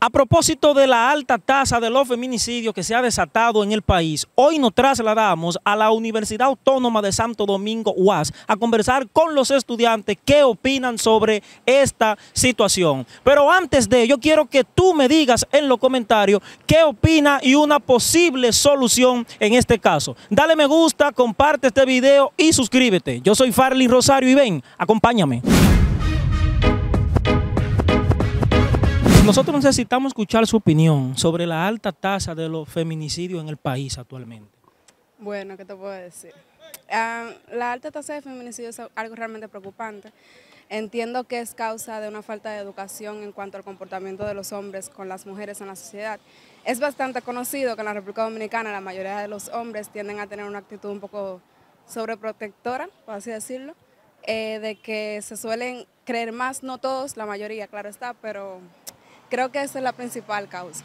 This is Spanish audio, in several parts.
A propósito de la alta tasa de los feminicidios que se ha desatado en el país, hoy nos trasladamos a la Universidad Autónoma de Santo Domingo, UAS, a conversar con los estudiantes qué opinan sobre esta situación. Pero antes de ello, quiero que tú me digas en los comentarios qué opina y una posible solución en este caso. Dale me gusta, comparte este video y suscríbete. Yo soy Farley Rosario y ven, acompáñame. Nosotros necesitamos escuchar su opinión sobre la alta tasa de los feminicidios en el país actualmente. Bueno, ¿qué te puedo decir? Ah, la alta tasa de feminicidios es algo realmente preocupante. Entiendo que es causa de una falta de educación en cuanto al comportamiento de los hombres con las mujeres en la sociedad. Es bastante conocido que en la República Dominicana la mayoría de los hombres tienden a tener una actitud un poco sobreprotectora, por así decirlo, eh, de que se suelen creer más, no todos, la mayoría, claro está, pero Creo que esa es la principal causa.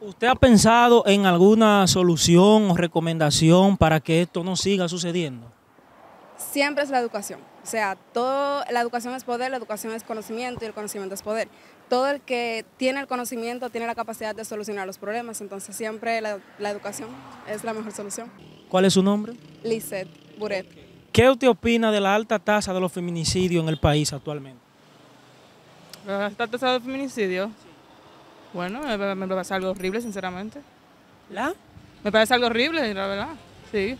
¿Usted ha pensado en alguna solución o recomendación para que esto no siga sucediendo? Siempre es la educación. O sea, todo, la educación es poder, la educación es conocimiento y el conocimiento es poder. Todo el que tiene el conocimiento tiene la capacidad de solucionar los problemas, entonces siempre la, educación es la mejor solución. ¿Cuál es su nombre? Lisette Buret. ¿Qué usted opina de la alta tasa de los feminicidios en el país actualmente? Ah, ¿Está atrasado de feminicidio? Bueno, me, parece algo horrible, sinceramente. ¿La? Me parece algo horrible, la verdad. Sí.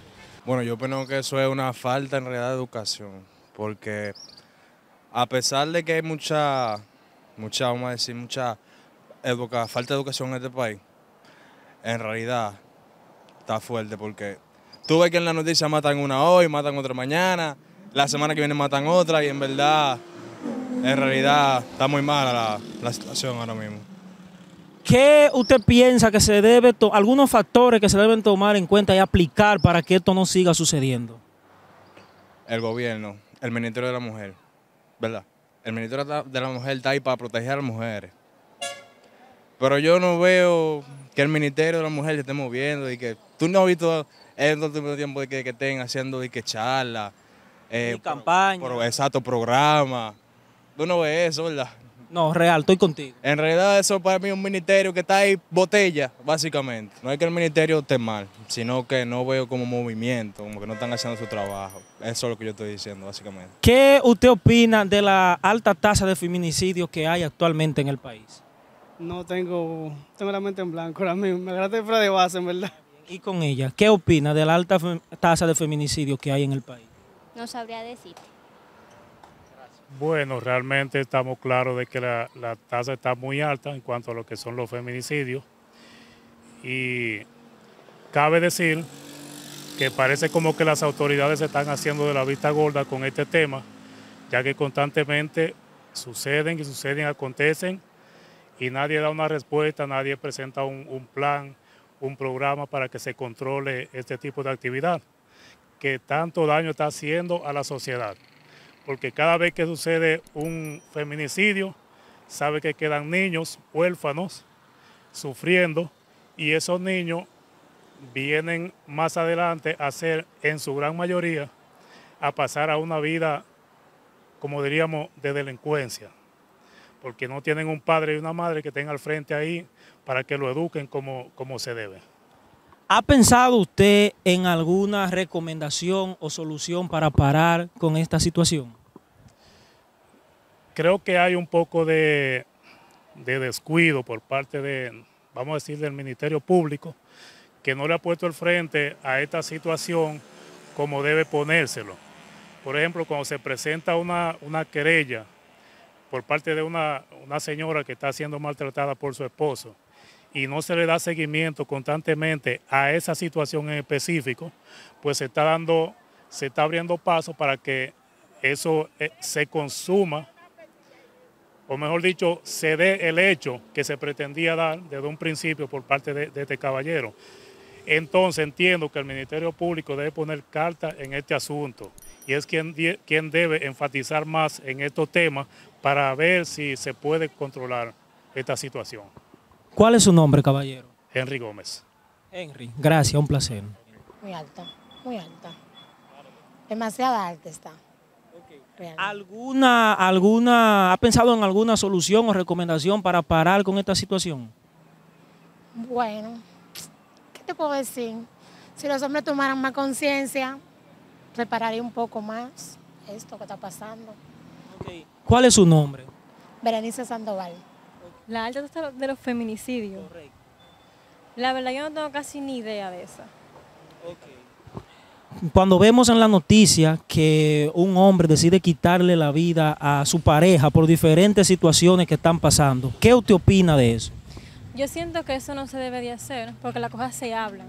Bueno, yo opino que eso es una falta en realidad de educación, porque a pesar de que hay mucha, mucha vamos a decir, mucha falta de educación en este país, en realidad está fuerte porque tú ves que en la noticia matan una hoy, matan otra mañana, la semana que viene matan otra y en verdad en realidad está muy mala la, situación ahora mismo. ¿Qué usted piensa que se debe, algunos factores que se deben tomar en cuenta y aplicar para que esto no siga sucediendo? El gobierno, el Ministerio de la Mujer, ¿verdad? El Ministerio de la Mujer está ahí para proteger a las mujeres. Pero yo no veo que el Ministerio de la Mujer se esté moviendo y que tú no has visto en el último este tiempo que, que estén haciendo y que charlas. Eh, campaña. exacto, programa. Tú no ves eso, ¿verdad? No, real, estoy contigo. En realidad eso para mí es un ministerio que está ahí botella, básicamente. No es que el ministerio esté mal, sino que no veo como movimiento, como que no están haciendo su trabajo. Eso es lo que yo estoy diciendo, básicamente. ¿Qué usted opina de la alta tasa de feminicidios que hay actualmente en el país? No tengo, tengo la mente en blanco ahora mismo. Me fuera de base, en verdad. ¿Y con ella? ¿Qué opina de la alta tasa de feminicidio que hay en el país? No sabría decir. Bueno, realmente estamos claros de que la, tasa está muy alta en cuanto a lo que son los feminicidios. Y cabe decir que parece como que las autoridades se están haciendo de la vista gorda con este tema, ya que constantemente suceden y suceden, acontecen, y nadie da una respuesta, nadie presenta un, plan, un programa para que se controle este tipo de actividad, que tanto daño está haciendo a la sociedad porque cada vez que sucede un feminicidio, sabe que quedan niños huérfanos sufriendo y esos niños vienen más adelante a ser, en su gran mayoría, a pasar a una vida, como diríamos, de delincuencia, porque no tienen un padre y una madre que tengan al frente ahí para que lo eduquen como, como se debe. ¿Ha pensado usted en alguna recomendación o solución para parar con esta situación? Creo que hay un poco de, descuido por parte de, vamos a decir, del Ministerio Público, que no le ha puesto el frente a esta situación como debe ponérselo. Por ejemplo, cuando se presenta una, una querella por parte de una señora que está siendo maltratada por su esposo, y no se le da seguimiento constantemente a esa situación en específico, pues se está dando, se está abriendo paso para que eso eh, se consuma, o mejor dicho, se dé el hecho que se pretendía dar desde un principio por parte de, este caballero. Entonces entiendo que el Ministerio Público debe poner carta en este asunto y es quien, quien debe enfatizar más en estos temas para ver si se puede controlar esta situación. ¿Cuál es su nombre, caballero? Henry Gómez. Henry, gracias, un placer. Muy alta, muy alta. Demasiada alta está. alguna, ¿Ha pensado en alguna solución o recomendación para parar con esta situación? Bueno, ¿qué te puedo decir? Si los hombres tomaran más conciencia, repararía un poco más esto que está pasando. ¿Cuál es su nombre? Berenice Sandoval. La alta tasa de los feminicidios. Correcto. La verdad yo no tengo casi ni idea de esa. Cuando vemos en la noticia que un hombre decide quitarle la vida a su pareja por diferentes situaciones que están pasando, ¿qué usted opina de eso? Yo siento que eso no se debe de hacer porque las cosas se hablan.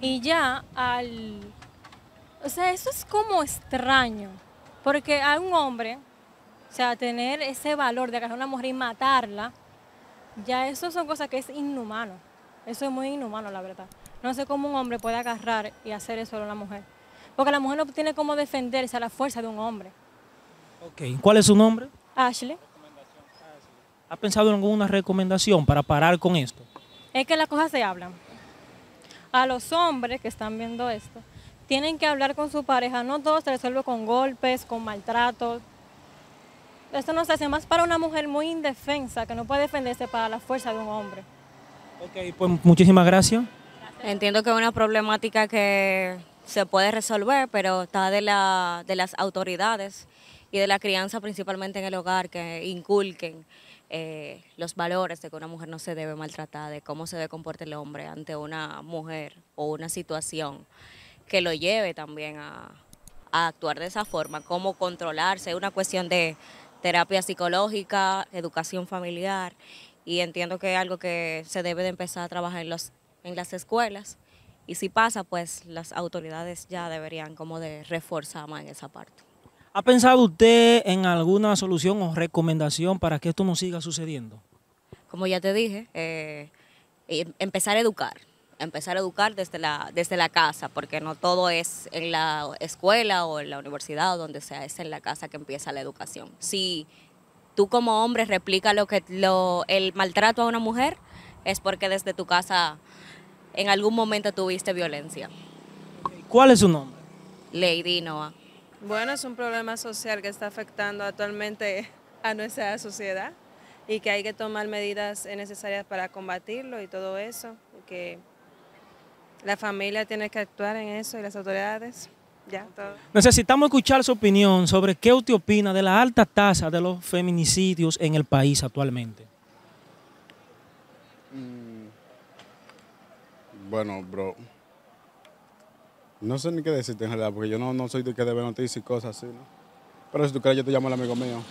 Y ya al... O sea, eso es como extraño. Porque a un hombre, o sea, tener ese valor de agarrar a una mujer y matarla, ya eso son cosas que es inhumano. Eso es muy inhumano, la verdad. No sé cómo un hombre puede agarrar y hacer eso a una mujer. Porque la mujer no tiene cómo defenderse a la fuerza de un hombre. Ok. ¿Cuál es su nombre? Ashley. ¿Ha pensado en alguna recomendación para parar con esto? Es que las cosas se hablan. A los hombres que están viendo esto, tienen que hablar con su pareja. No todo se resuelve con golpes, con maltratos. Esto no se hace más para una mujer muy indefensa, que no puede defenderse para la fuerza de un hombre. Ok, pues muchísimas gracias. Entiendo que es una problemática que se puede resolver, pero está de, de las autoridades y de la crianza principalmente en el hogar, que inculquen eh, los valores de que una mujer no se debe maltratar, de cómo se debe comportar el hombre ante una mujer o una situación que lo lleve también a, a actuar de esa forma, cómo controlarse, es una cuestión de, terapia psicológica, educación familiar y entiendo que es algo que se debe de empezar a trabajar en, las escuelas y si pasa, pues las autoridades ya deberían como de reforzar más en esa parte. ¿Ha pensado usted en alguna solución o recomendación para que esto no siga sucediendo? Como ya te dije, eh, em, empezar a educar, empezar a educar desde la, desde la casa, porque no todo es en la escuela o en la universidad o donde sea, es en la casa que empieza la educación. Si tú como hombre replicas lo que, lo, el maltrato a una mujer, es porque desde tu casa en algún momento tuviste violencia. ¿Cuál es su nombre? Lady Noah. Bueno, es un problema social que está afectando actualmente a nuestra sociedad y que hay que tomar medidas necesarias para combatirlo y todo eso, que la familia tiene que actuar en eso y las autoridades. Ya, todo. Necesitamos escuchar su opinión sobre qué usted opina de la alta tasa de los feminicidios en el país actualmente. Mm, bueno, bro, no sé ni qué decirte en realidad, porque yo no, no soy de que debe noticias y cosas así, ¿no? Pero si tú crees, yo te llamo el amigo mío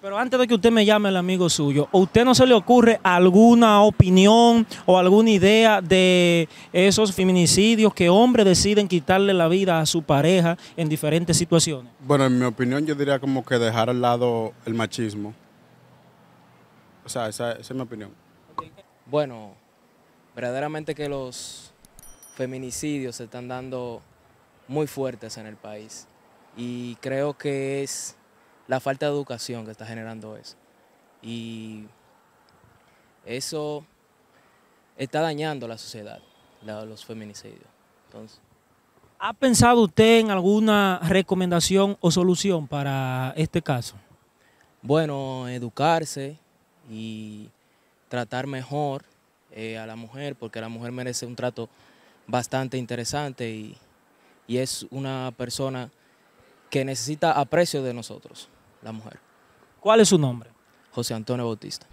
pero antes de que usted me llame el amigo suyo, ¿a usted no se le ocurre alguna opinión o alguna idea de esos feminicidios que hombres deciden quitarle la vida a su pareja en diferentes situaciones? Bueno, en mi opinión yo diría como que dejar al lado el machismo. O sea, esa, es mi opinión. Bueno, verdaderamente que los feminicidios se están dando muy fuertes en el país y creo que es la falta de educación que está generando eso. Y eso está dañando la sociedad, los feminicidios. ¿Ha pensado usted en alguna recomendación o solución para este caso? Bueno, educarse y tratar mejor eh, a la mujer, porque la mujer merece un trato bastante interesante y es una persona que necesita aprecio de nosotros la mujer. ¿Cuál es su nombre? José Antonio Bautista.